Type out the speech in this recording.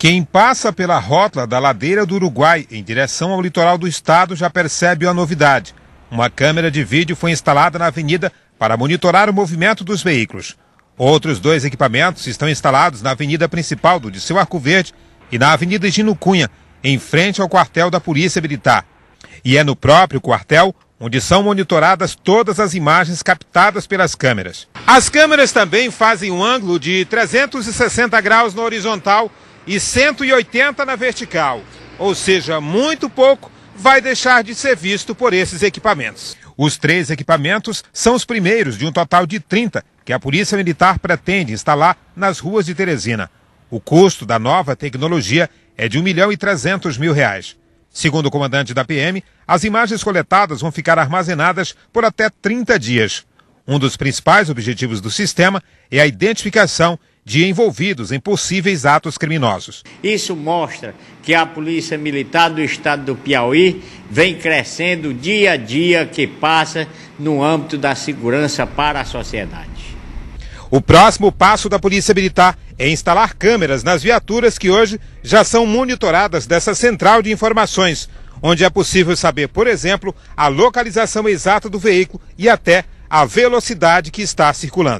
Quem passa pela rota da ladeira do Uruguai em direção ao litoral do estado já percebe a novidade. Uma câmera de vídeo foi instalada na avenida para monitorar o movimento dos veículos. Outros dois equipamentos estão instalados na avenida principal do Disseu Arco Verde e na avenida Gino Cunha, em frente ao quartel da Polícia Militar. E é no próprio quartel onde são monitoradas todas as imagens captadas pelas câmeras. As câmeras também fazem um ângulo de 360 graus no horizontal e 180 na vertical, ou seja, muito pouco vai deixar de ser visto por esses equipamentos. Os três equipamentos são os primeiros de um total de 30 que a Polícia Militar pretende instalar nas ruas de Teresina. O custo da nova tecnologia é de 1 milhão e 300 mil reais. Segundo o comandante da PM, as imagens coletadas vão ficar armazenadas por até 30 dias. Um dos principais objetivos do sistema é a identificação de envolvidos em possíveis atos criminosos. Isso mostra que a Polícia Militar do Estado do Piauí vem crescendo dia a dia que passa no âmbito da segurança para a sociedade. O próximo passo da Polícia Militar é instalar câmeras nas viaturas que hoje já são monitoradas dessa central de informações, onde é possível saber, por exemplo, a localização exata do veículo e até a velocidade que está circulando.